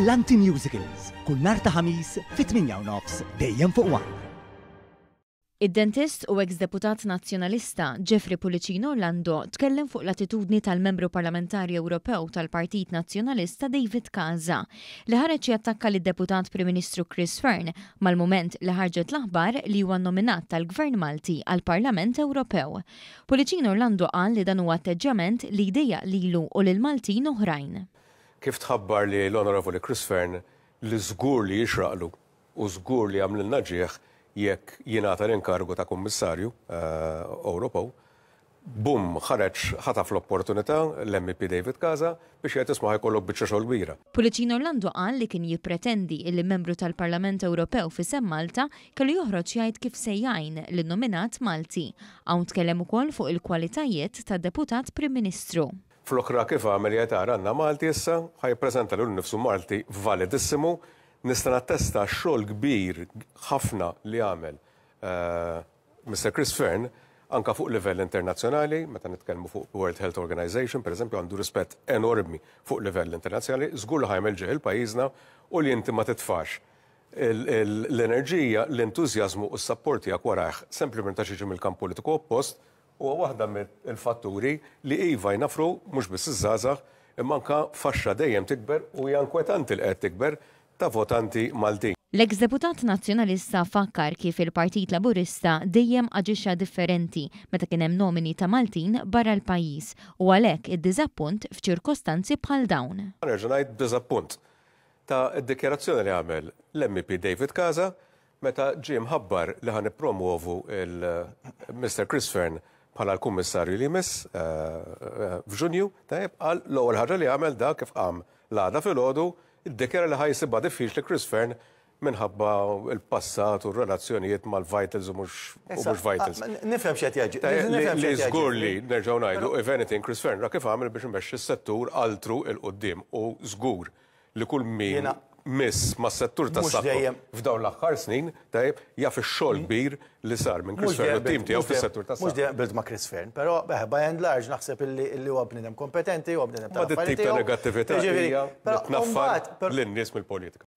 Brillanti Musicals, kull nar ta' ħamis fit-8 nofs, dejjem fuq wan. Id-dentist u ex-deputat nazjonalista Jeffrey Policino Orlando tkellem fuq l-attitudni tal-membru parlamentari Ewropew tal-Partit Nazjonalista David Kaza li ħareġ jattakka lid deputat Prim Ministru Chris Fern mal-moment li ħarġet l-aħbar li huwa nominat tal-Gvern Malti għal Parlament Ewropew. Policino Orlando qal li dan huwa atteġġament li ideja lilu u lil Maltin oħrajn kif tħabbar li l-Onorevoli Chris Fern li żgur li jixraqlu u żgur li għamlin ġieħ jekk jingħata l-inkargu ta' kummissarju eh, Ewropew, bum, ħareċ ħataf l-opportunità l-MP David Kaza biex jgħet isma ħajkollok bieċa xol gbira. Pulicino Orlando qal li kien jipretendi il membru tal-Parlament Ewropew fi sem Malta kellu joħroġ jgħid kif sejjajn l-nominat Malti, għaw tkellem ukoll fuq il-kwalitajiet ta' deputat Prim Ministru. Flokra kif għamel jgħetar għanna Malti issa, ħaj prezenta l nifsu Malti validissimu, nistan attesta xol kbir ħafna li għamel eh, Mr. Chris Fern anka fuq livell internazzjonali, meta nitkellmu fuq World Health Organization, per eżempju, għandu rispett enormi fuq livell internazjonali, żgur li melġi il pajjiżna u li inti ma titfax l-enerġija, l-entużjażmu u s-sapporti għak warajħ, sempliment ta' xieġi mill-kamp politiku oppost, huwa waħda il fatturi li iva jnafru mhux biss iż-żgħażagħ imma anka faxxa dejjem tikber u hija il qed tikber ta' votanti Maltin. L-ex-deputat nazjonalista fakkar kif il-Partit Laburista dejjem aġixxa differenti meta kien hemm nomini ta' Maltin barra l-pajjiż u għalhekk id-diżappunt f'ċirkostanzi bħal dawn. Nerġa' ngħid diżappunt ta' id-dikjerazzjoni li għamel l-MP David Kaza meta ġie mħabbar li ħan promuovu il-Mr. Chris Fern bħala l-kummissarju li jmiss eh, eh, f'Ġunju, tajb għal l-ewwel ħaġa li għamel da kif għam l-għada fil-ħodu id-dekera li ħajsibha diffiċli Chris Fern minħabba il-passat u relazzjonijiet mal-vitals u mux vitals. Nifhem xed jaġi. Li żgur li nerġgħu ngħidu, if anything, Chris Fern ra kif għamel biex imexxi settur altru il-qoddim u żgur li kull min miss ma' settur ta' s-sakku f'daw l-axħar snin, tajb, jaf il-xol mm. bir li sar minn Chris Fern, tim tijaw fil-settur ta' s-sakku. Mux dejjem bilt ma' Chris Fern, pero beħ, by and large naħseb illi huwa għabnidem kompetenti, u bnidem ta' Ma' dit tip ta' negativita' ġiviri, l-innis mill-politika.